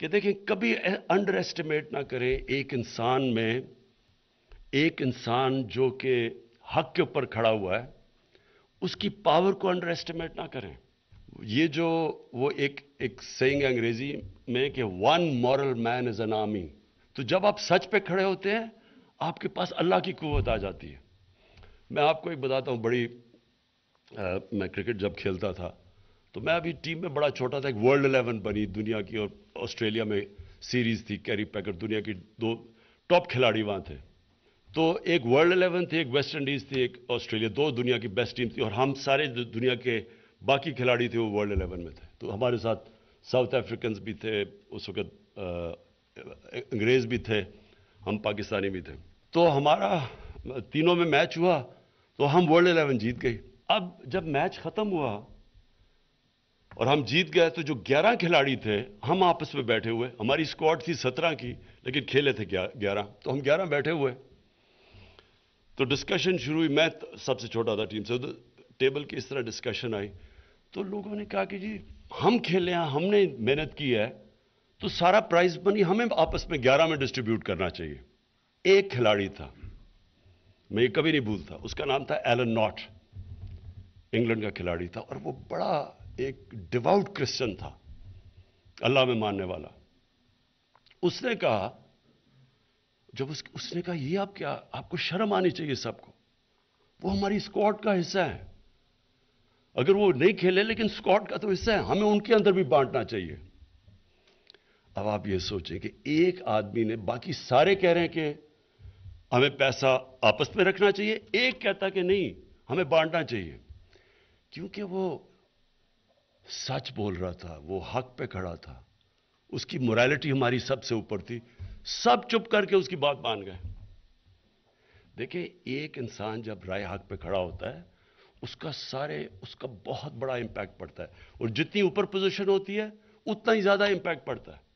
कि देखें कभी अंडर एस्टिमेट ना करें एक इंसान में एक इंसान जो कि हक के ऊपर खड़ा हुआ है उसकी पावर को अंडर एस्टिमेट ना करें ये जो वो एक एक सेइंग अंग्रेजी में कि one moral man is an army तो जब आप सच पे खड़े होते हैं आपके पास अल्लाह की कुवत आ जाती है मैं आपको एक बताता हूँ बड़ी आ, मैं क्रिकेट जब खेलता था तो मैं अभी टीम में बड़ा छोटा था एक वर्ल्ड इलेवन बनी दुनिया की और ऑस्ट्रेलिया में सीरीज थी कैरी पैकर दुनिया की दो टॉप खिलाड़ी वहाँ थे तो एक वर्ल्ड इलेवन थी एक वेस्ट इंडीज़ थी एक ऑस्ट्रेलिया दो दुनिया की बेस्ट टीम थी और हम सारे दुनिया के बाकी खिलाड़ी थे वो वर्ल्ड इलेवन में थे तो हमारे साथ साउथ अफ्रीकन्स भी थे उस वक्त अंग्रेज़ भी थे हम पाकिस्तानी भी थे तो हमारा तीनों में मैच हुआ तो हम वर्ल्ड इलेवन जीत गई अब जब मैच ख़त्म हुआ और हम जीत गए तो जो 11 खिलाड़ी थे हम आपस में बैठे हुए हमारी स्क्वाड थी 17 की लेकिन खेले थे 11 तो हम 11 बैठे हुए तो डिस्कशन शुरू हुई मैं सबसे छोटा था टीम से तो टेबल की इस तरह डिस्कशन आई तो लोगों ने कहा कि जी हम खेले हैं हमने मेहनत की है तो सारा प्राइज मनी हमें आपस में ग्यारह में डिस्ट्रीब्यूट करना चाहिए एक खिलाड़ी था मैं ये कभी नहीं भूलता उसका नाम था एलन नॉट इंग्लैंड का खिलाड़ी था और वो बड़ा एक डिवाउट क्रिश्चियन था अल्लाह में मानने वाला उसने कहा जब उस, उसने कहा ये आप क्या आपको शर्म आनी चाहिए सबको वो हमारी स्क्वाड का हिस्सा है अगर वो नहीं खेले लेकिन स्कॉट का तो हिस्सा है हमें उनके अंदर भी बांटना चाहिए अब आप ये सोचें कि एक आदमी ने बाकी सारे कह रहे हैं कि हमें पैसा आपस में रखना चाहिए एक कहता कि नहीं हमें बांटना चाहिए क्योंकि वो सच बोल रहा था वो हक पे खड़ा था उसकी मोरालिटी हमारी सबसे ऊपर थी सब चुप करके उसकी बात मान गए देखिए एक इंसान जब राय हक पे खड़ा होता है उसका सारे उसका बहुत बड़ा इंपैक्ट पड़ता है और जितनी ऊपर पोजीशन होती है उतना ही ज़्यादा इंपैक्ट पड़ता है